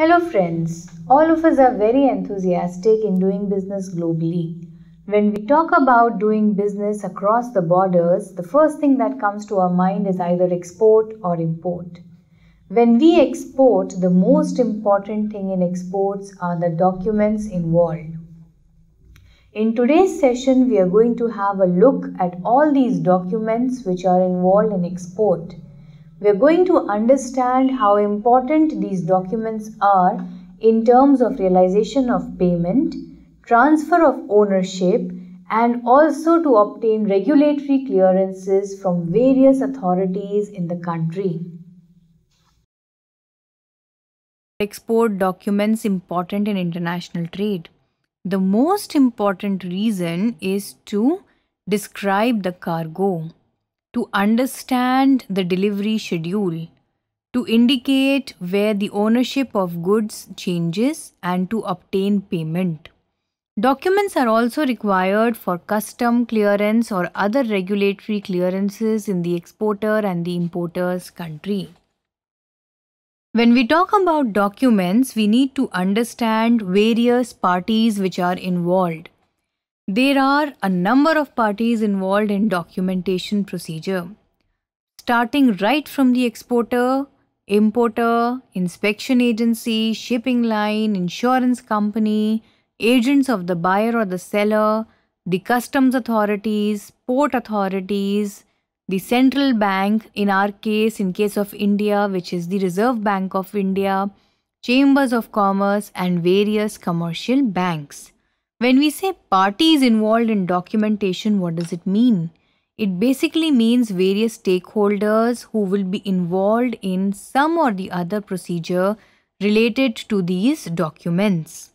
Hello, friends. All of us are very enthusiastic in doing business globally. When we talk about doing business across the borders, the first thing that comes to our mind is either export or import. When we export, the most important thing in exports are the documents involved. In today's session, we are going to have a look at all these documents which are involved in export we're going to understand how important these documents are in terms of realization of payment, transfer of ownership, and also to obtain regulatory clearances from various authorities in the country. Export documents important in international trade. The most important reason is to describe the cargo to understand the delivery schedule, to indicate where the ownership of goods changes and to obtain payment. Documents are also required for custom clearance or other regulatory clearances in the exporter and the importer's country. When we talk about documents, we need to understand various parties which are involved. There are a number of parties involved in documentation procedure, starting right from the exporter, importer, inspection agency, shipping line, insurance company, agents of the buyer or the seller, the customs authorities, port authorities, the central bank, in our case, in case of India, which is the Reserve Bank of India, chambers of commerce, and various commercial banks. When we say parties involved in documentation, what does it mean? It basically means various stakeholders who will be involved in some or the other procedure related to these documents.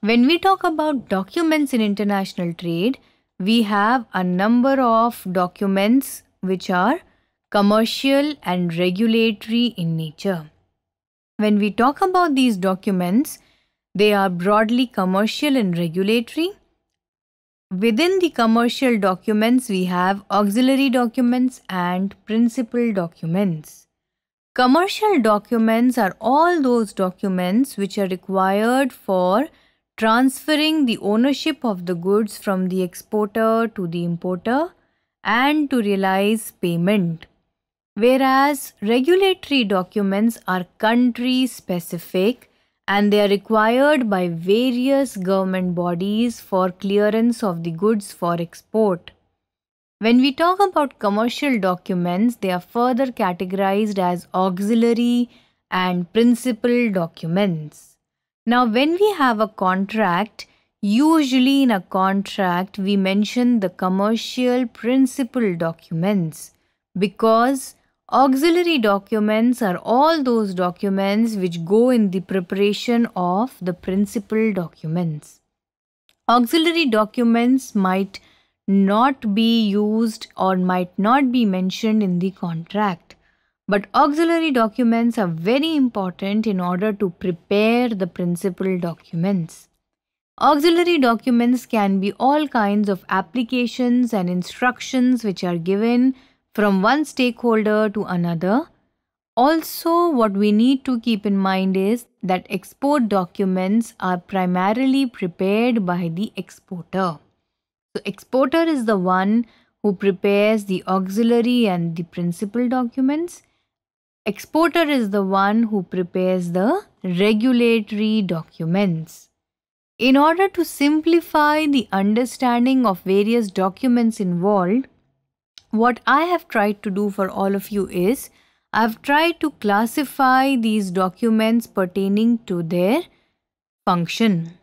When we talk about documents in international trade, we have a number of documents which are commercial and regulatory in nature. When we talk about these documents, they are broadly commercial and regulatory. Within the commercial documents, we have auxiliary documents and principal documents. Commercial documents are all those documents which are required for transferring the ownership of the goods from the exporter to the importer and to realize payment. Whereas regulatory documents are country specific and they are required by various government bodies for clearance of the goods for export. When we talk about commercial documents, they are further categorized as auxiliary and principal documents. Now, when we have a contract, usually in a contract, we mention the commercial principal documents because Auxiliary documents are all those documents which go in the preparation of the principal documents. Auxiliary documents might not be used or might not be mentioned in the contract. But auxiliary documents are very important in order to prepare the principal documents. Auxiliary documents can be all kinds of applications and instructions which are given from one stakeholder to another. Also, what we need to keep in mind is that export documents are primarily prepared by the exporter. So, exporter is the one who prepares the auxiliary and the principal documents. Exporter is the one who prepares the regulatory documents. In order to simplify the understanding of various documents involved, what I have tried to do for all of you is I've tried to classify these documents pertaining to their function.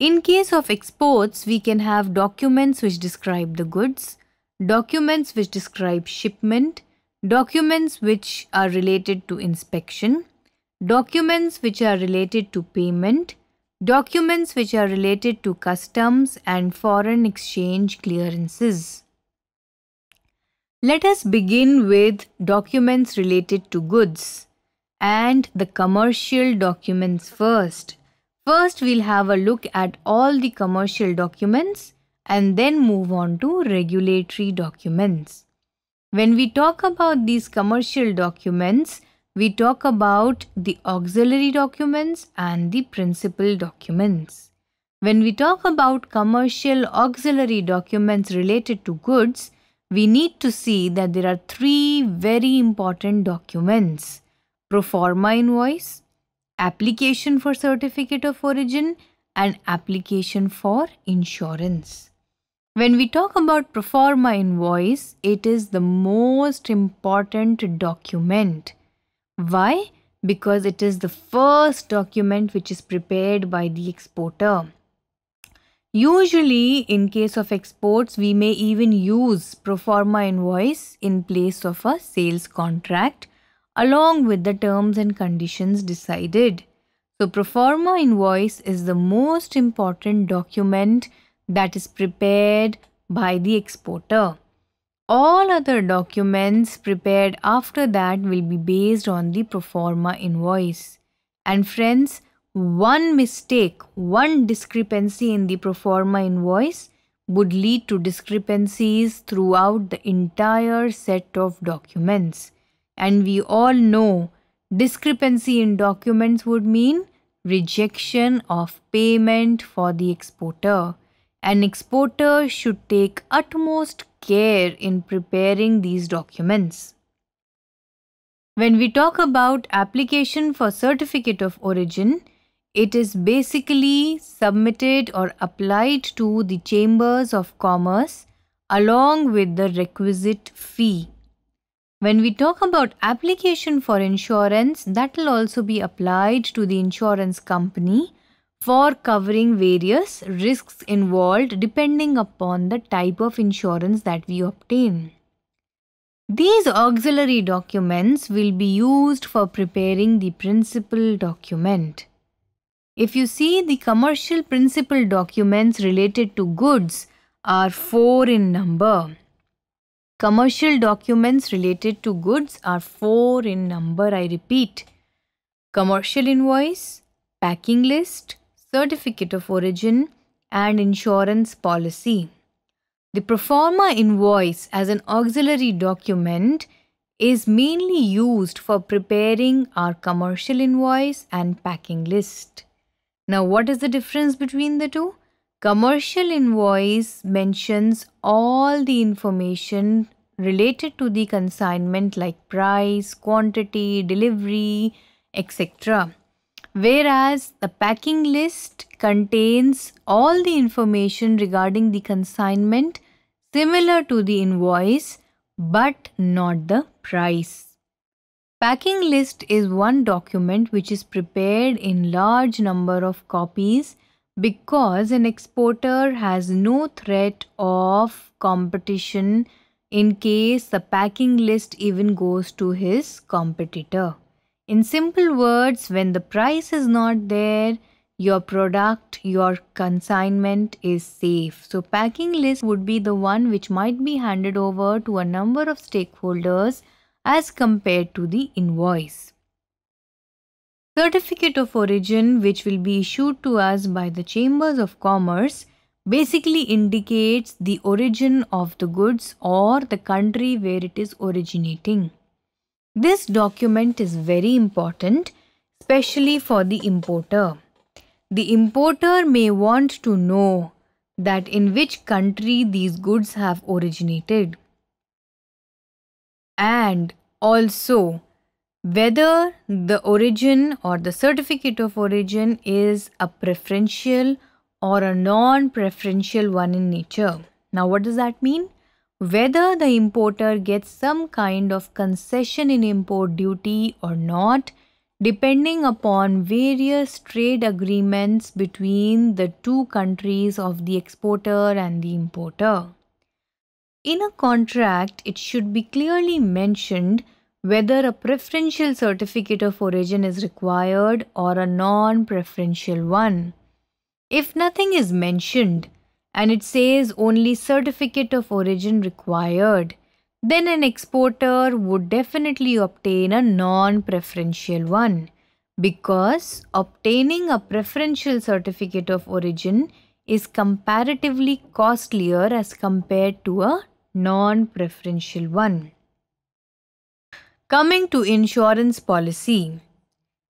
In case of exports, we can have documents which describe the goods, documents which describe shipment, documents which are related to inspection, documents which are related to payment, documents which are related to customs and foreign exchange clearances. Let us begin with documents related to goods and the commercial documents first. First, we'll have a look at all the commercial documents and then move on to regulatory documents. When we talk about these commercial documents, we talk about the auxiliary documents and the principal documents. When we talk about commercial auxiliary documents related to goods, we need to see that there are three very important documents proforma invoice, application for certificate of origin and application for insurance. When we talk about proforma invoice, it is the most important document. Why? Because it is the first document which is prepared by the exporter. Usually, in case of exports, we may even use pro forma invoice in place of a sales contract along with the terms and conditions decided. So, pro forma invoice is the most important document that is prepared by the exporter. All other documents prepared after that will be based on the pro forma invoice. And friends, one mistake, one discrepancy in the proforma invoice would lead to discrepancies throughout the entire set of documents. And we all know discrepancy in documents would mean rejection of payment for the exporter. An exporter should take utmost care in preparing these documents. When we talk about application for certificate of origin, it is basically submitted or applied to the chambers of commerce along with the requisite fee. When we talk about application for insurance, that will also be applied to the insurance company for covering various risks involved depending upon the type of insurance that we obtain. These auxiliary documents will be used for preparing the principal document. If you see the commercial principal documents related to goods are 4 in number. Commercial documents related to goods are 4 in number I repeat. Commercial invoice, packing list, certificate of origin and insurance policy. The performer invoice as an auxiliary document is mainly used for preparing our commercial invoice and packing list. Now, what is the difference between the two? Commercial invoice mentions all the information related to the consignment like price, quantity, delivery, etc. Whereas the packing list contains all the information regarding the consignment similar to the invoice but not the price. Packing list is one document which is prepared in large number of copies because an exporter has no threat of competition in case the packing list even goes to his competitor. In simple words, when the price is not there, your product, your consignment is safe. So packing list would be the one which might be handed over to a number of stakeholders as compared to the invoice. Certificate of origin which will be issued to us by the chambers of commerce basically indicates the origin of the goods or the country where it is originating. This document is very important especially for the importer. The importer may want to know that in which country these goods have originated and also whether the origin or the certificate of origin is a preferential or a non-preferential one in nature. Now what does that mean? Whether the importer gets some kind of concession in import duty or not depending upon various trade agreements between the two countries of the exporter and the importer. In a contract, it should be clearly mentioned whether a preferential certificate of origin is required or a non preferential one. If nothing is mentioned and it says only certificate of origin required, then an exporter would definitely obtain a non preferential one because obtaining a preferential certificate of origin is comparatively costlier as compared to a non-preferential one. Coming to insurance policy.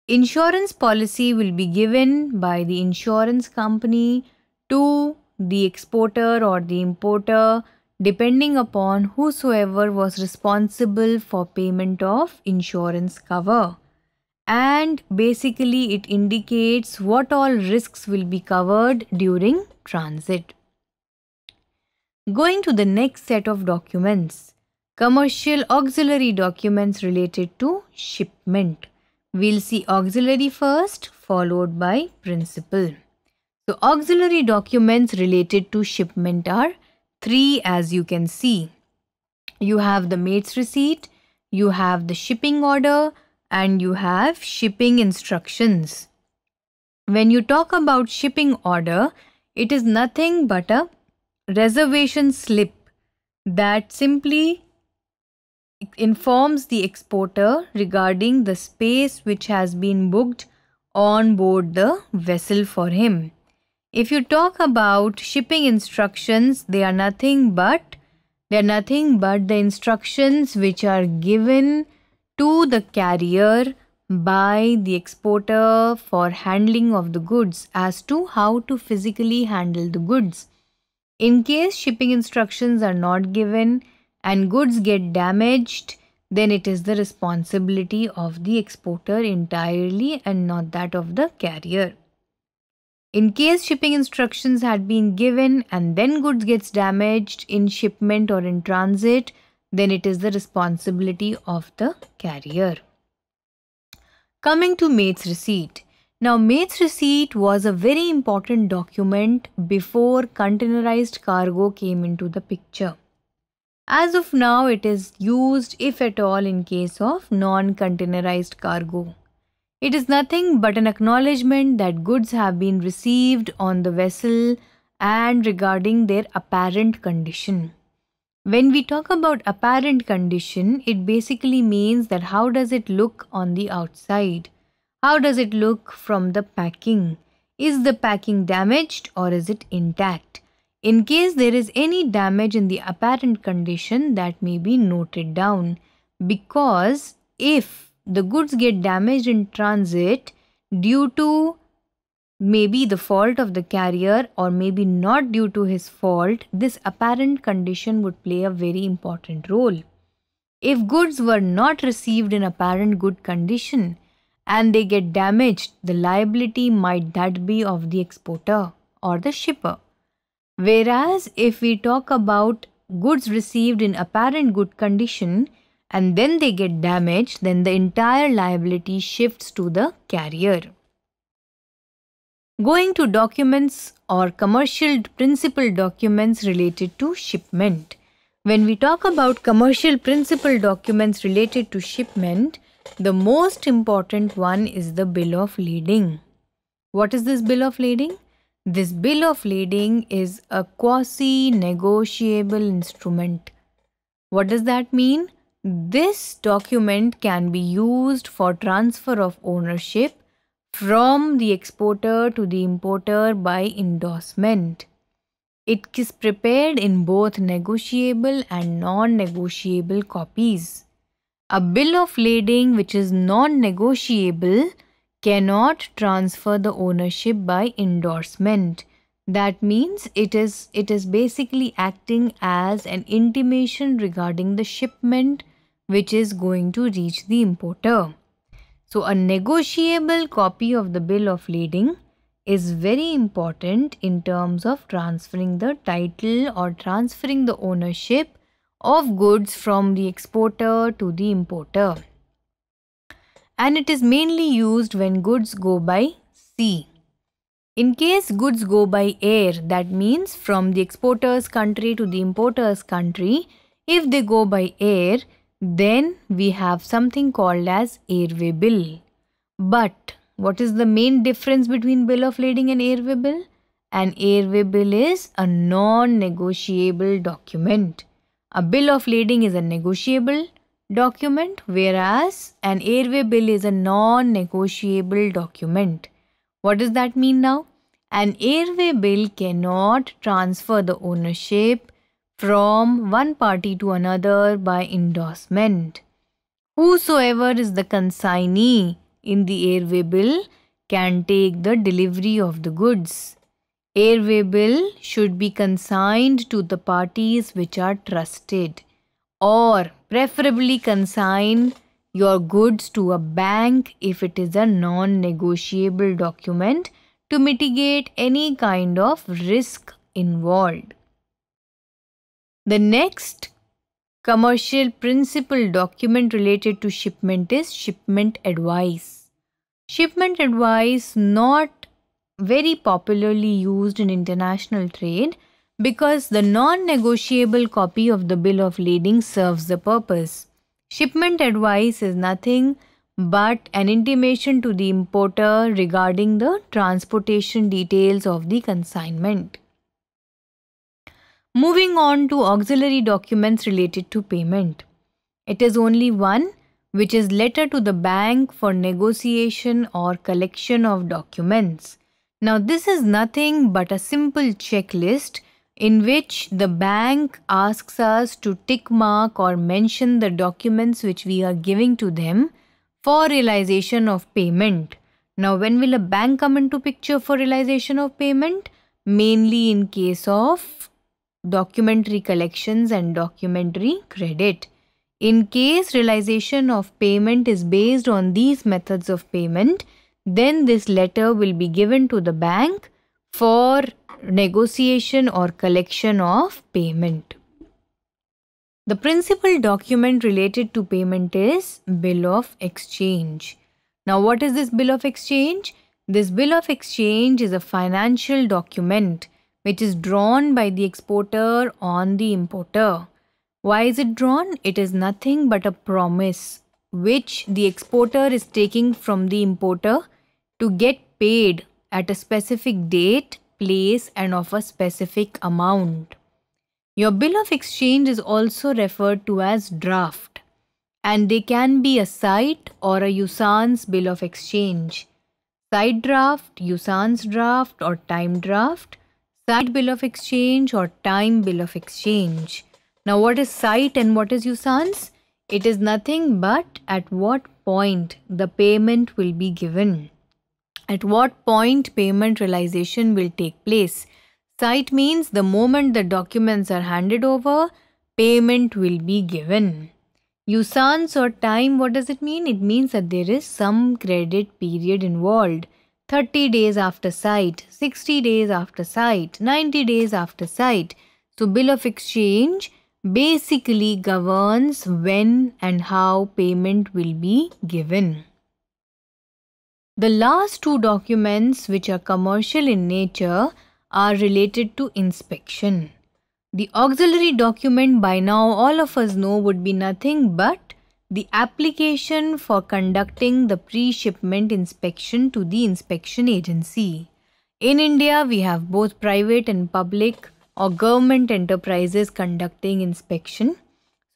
Insurance policy will be given by the insurance company to the exporter or the importer depending upon whosoever was responsible for payment of insurance cover. And basically it indicates what all risks will be covered during transit. Going to the next set of documents, commercial auxiliary documents related to shipment. We'll see auxiliary first followed by principal. So auxiliary documents related to shipment are three as you can see. You have the mate's receipt, you have the shipping order and you have shipping instructions. When you talk about shipping order, it is nothing but a reservation slip that simply informs the exporter regarding the space which has been booked on board the vessel for him. If you talk about shipping instructions, they are nothing but they are nothing but the instructions which are given to the carrier by the exporter for handling of the goods as to how to physically handle the goods. In case shipping instructions are not given and goods get damaged, then it is the responsibility of the exporter entirely and not that of the carrier. In case shipping instructions had been given and then goods gets damaged in shipment or in transit, then it is the responsibility of the carrier. Coming to mate's receipt. Now, mate's receipt was a very important document before containerized cargo came into the picture. As of now, it is used if at all in case of non-containerized cargo. It is nothing but an acknowledgement that goods have been received on the vessel and regarding their apparent condition. When we talk about apparent condition, it basically means that how does it look on the outside how does it look from the packing? Is the packing damaged or is it intact? In case there is any damage in the apparent condition that may be noted down because if the goods get damaged in transit due to maybe the fault of the carrier or maybe not due to his fault, this apparent condition would play a very important role. If goods were not received in apparent good condition, and they get damaged, the liability might that be of the exporter or the shipper. Whereas if we talk about goods received in apparent good condition and then they get damaged, then the entire liability shifts to the carrier. Going to documents or commercial principal documents related to shipment. When we talk about commercial principal documents related to shipment, the most important one is the bill of lading. What is this bill of lading? This bill of lading is a quasi negotiable instrument. What does that mean? This document can be used for transfer of ownership from the exporter to the importer by endorsement. It is prepared in both negotiable and non negotiable copies. A bill of lading which is non-negotiable cannot transfer the ownership by endorsement. That means it is, it is basically acting as an intimation regarding the shipment which is going to reach the importer. So a negotiable copy of the bill of lading is very important in terms of transferring the title or transferring the ownership of goods from the exporter to the importer. And it is mainly used when goods go by sea. In case goods go by air, that means from the exporter's country to the importer's country, if they go by air, then we have something called as airway bill. But what is the main difference between bill of lading and airway bill? An airway bill is a non-negotiable document. A bill of lading is a negotiable document whereas an airway bill is a non-negotiable document. What does that mean now? An airway bill cannot transfer the ownership from one party to another by endorsement. Whosoever is the consignee in the airway bill can take the delivery of the goods. Airway bill should be consigned to the parties which are trusted or preferably consign your goods to a bank if it is a non-negotiable document to mitigate any kind of risk involved. The next commercial principal document related to shipment is shipment advice. Shipment advice not very popularly used in international trade because the non-negotiable copy of the bill of lading serves the purpose. Shipment advice is nothing but an intimation to the importer regarding the transportation details of the consignment. Moving on to auxiliary documents related to payment. It is only one which is letter to the bank for negotiation or collection of documents. Now this is nothing but a simple checklist in which the bank asks us to tick mark or mention the documents which we are giving to them for realization of payment. Now when will a bank come into picture for realization of payment? Mainly in case of documentary collections and documentary credit. In case realization of payment is based on these methods of payment, then this letter will be given to the bank for negotiation or collection of payment. The principal document related to payment is bill of exchange. Now what is this bill of exchange? This bill of exchange is a financial document which is drawn by the exporter on the importer. Why is it drawn? It is nothing but a promise which the exporter is taking from the importer to get paid at a specific date, place and of a specific amount. Your bill of exchange is also referred to as draft and they can be a site or a usance bill of exchange. Site draft, usance draft or time draft, site bill of exchange or time bill of exchange. Now what is site and what is usance? It is nothing but at what point the payment will be given. At what point payment realization will take place. Site means the moment the documents are handed over, payment will be given. Usance or time, what does it mean? It means that there is some credit period involved. 30 days after sight, 60 days after sight, 90 days after sight. So bill of exchange basically governs when and how payment will be given. The last two documents which are commercial in nature are related to inspection. The auxiliary document by now all of us know would be nothing but the application for conducting the pre-shipment inspection to the inspection agency. In India, we have both private and public or government enterprises conducting inspection.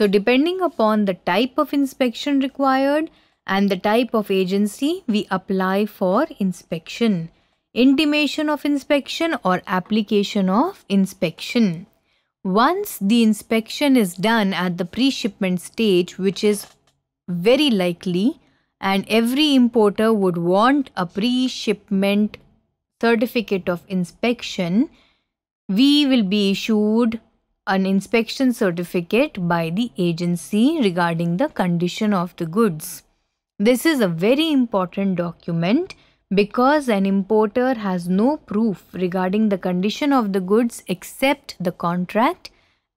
So, depending upon the type of inspection required and the type of agency, we apply for inspection, intimation of inspection, or application of inspection. Once the inspection is done at the pre shipment stage, which is very likely, and every importer would want a pre shipment certificate of inspection we will be issued an inspection certificate by the agency regarding the condition of the goods. This is a very important document because an importer has no proof regarding the condition of the goods except the contract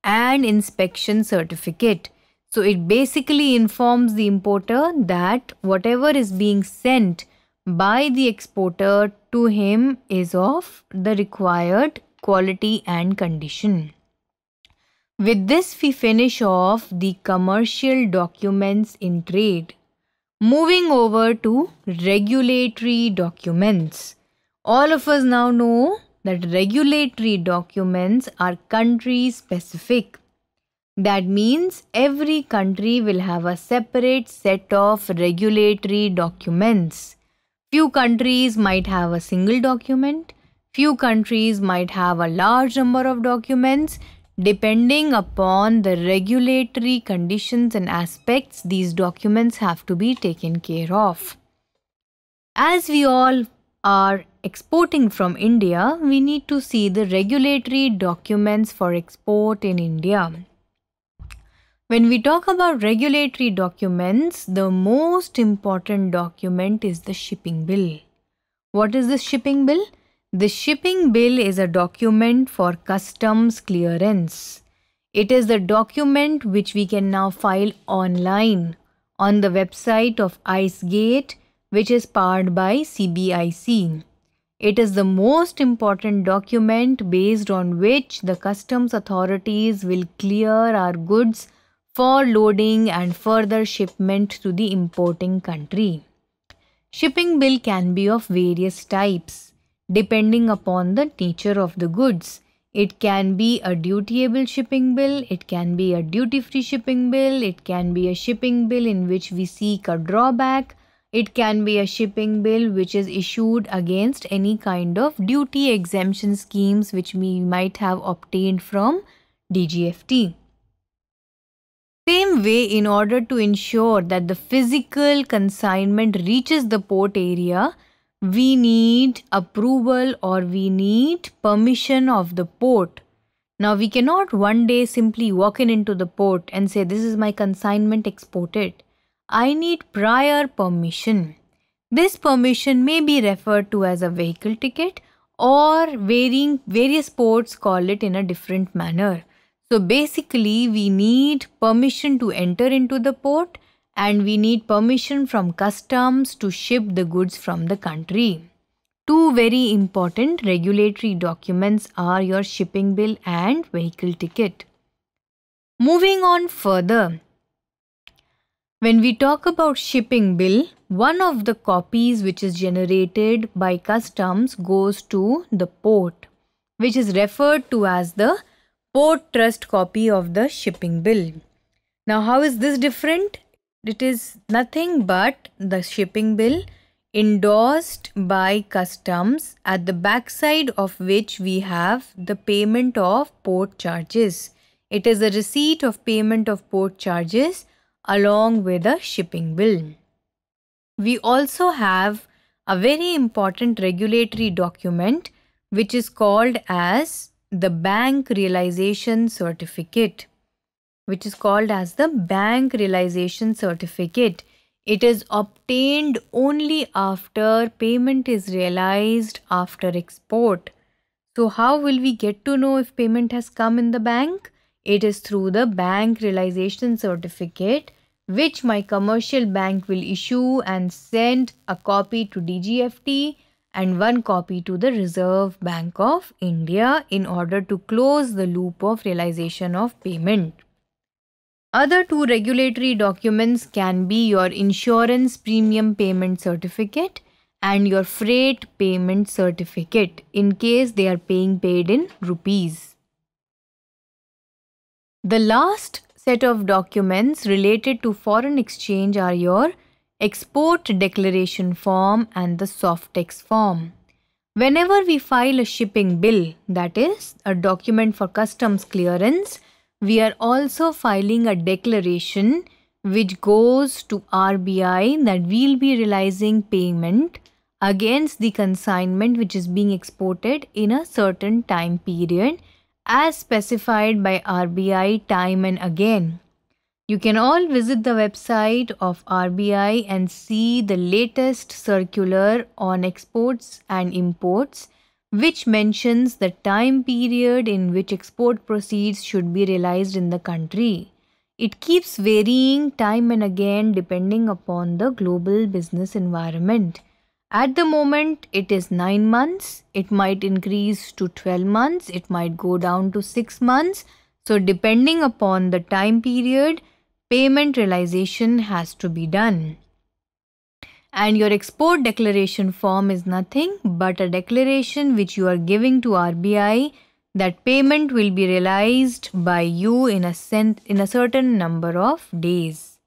and inspection certificate. So it basically informs the importer that whatever is being sent by the exporter to him is of the required quality and condition. With this we finish off the commercial documents in trade. Moving over to regulatory documents. All of us now know that regulatory documents are country specific. That means every country will have a separate set of regulatory documents. Few countries might have a single document Few countries might have a large number of documents. Depending upon the regulatory conditions and aspects, these documents have to be taken care of. As we all are exporting from India, we need to see the regulatory documents for export in India. When we talk about regulatory documents, the most important document is the shipping bill. What is the shipping bill? The shipping bill is a document for customs clearance. It is the document which we can now file online on the website of IceGate which is powered by CBIC. It is the most important document based on which the customs authorities will clear our goods for loading and further shipment to the importing country. Shipping bill can be of various types depending upon the nature of the goods. It can be a dutiable shipping bill, it can be a duty-free shipping bill, it can be a shipping bill in which we seek a drawback, it can be a shipping bill which is issued against any kind of duty exemption schemes which we might have obtained from DGFT. Same way, in order to ensure that the physical consignment reaches the port area, we need approval or we need permission of the port. Now, we cannot one day simply walk in into the port and say, This is my consignment exported. I need prior permission. This permission may be referred to as a vehicle ticket or varying various ports call it in a different manner. So basically we need permission to enter into the port and we need permission from customs to ship the goods from the country. Two very important regulatory documents are your shipping bill and vehicle ticket. Moving on further, when we talk about shipping bill, one of the copies which is generated by customs goes to the port, which is referred to as the port trust copy of the shipping bill. Now, how is this different? It is nothing but the shipping bill endorsed by customs at the backside of which we have the payment of port charges. It is a receipt of payment of port charges along with a shipping bill. We also have a very important regulatory document which is called as the Bank Realization Certificate which is called as the Bank Realization Certificate. It is obtained only after payment is realized after export. So how will we get to know if payment has come in the bank? It is through the Bank Realization Certificate which my commercial bank will issue and send a copy to DGFT and one copy to the Reserve Bank of India in order to close the loop of realization of payment. Other two regulatory documents can be your insurance premium payment certificate and your freight payment certificate in case they are paying paid in rupees. The last set of documents related to foreign exchange are your export declaration form and the soft tax form. Whenever we file a shipping bill, that is a document for customs clearance, we are also filing a declaration which goes to RBI that we'll be realizing payment against the consignment which is being exported in a certain time period as specified by RBI time and again. You can all visit the website of RBI and see the latest circular on exports and imports which mentions the time period in which export proceeds should be realized in the country. It keeps varying time and again depending upon the global business environment. At the moment, it is 9 months. It might increase to 12 months. It might go down to 6 months. So, depending upon the time period, payment realization has to be done and your export declaration form is nothing but a declaration which you are giving to RBI that payment will be realized by you in a, cent- in a certain number of days.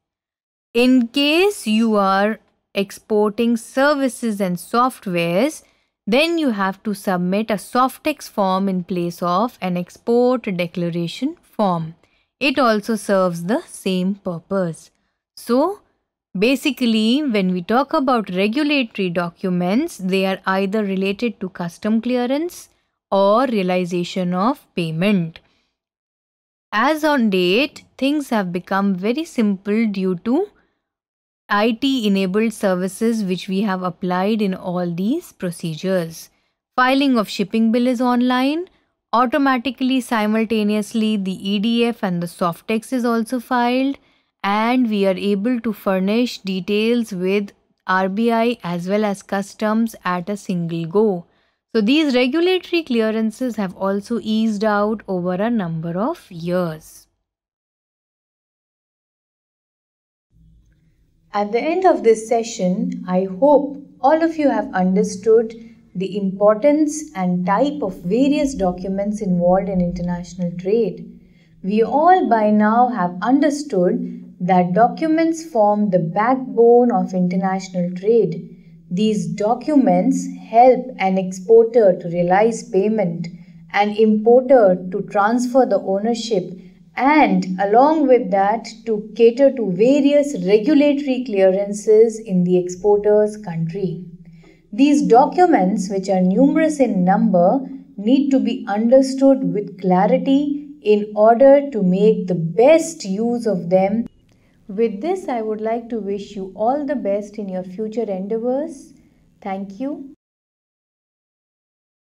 In case you are exporting services and softwares, then you have to submit a Softex form in place of an export declaration form. It also serves the same purpose. So, Basically, when we talk about regulatory documents, they are either related to custom clearance or realization of payment. As on date, things have become very simple due to IT enabled services which we have applied in all these procedures. Filing of shipping bill is online. Automatically, simultaneously, the EDF and the Softex is also filed and we are able to furnish details with RBI as well as customs at a single go. So these regulatory clearances have also eased out over a number of years. At the end of this session, I hope all of you have understood the importance and type of various documents involved in international trade. We all by now have understood that documents form the backbone of international trade. These documents help an exporter to realize payment, an importer to transfer the ownership, and along with that, to cater to various regulatory clearances in the exporter's country. These documents, which are numerous in number, need to be understood with clarity in order to make the best use of them with this, I would like to wish you all the best in your future endeavors. Thank you.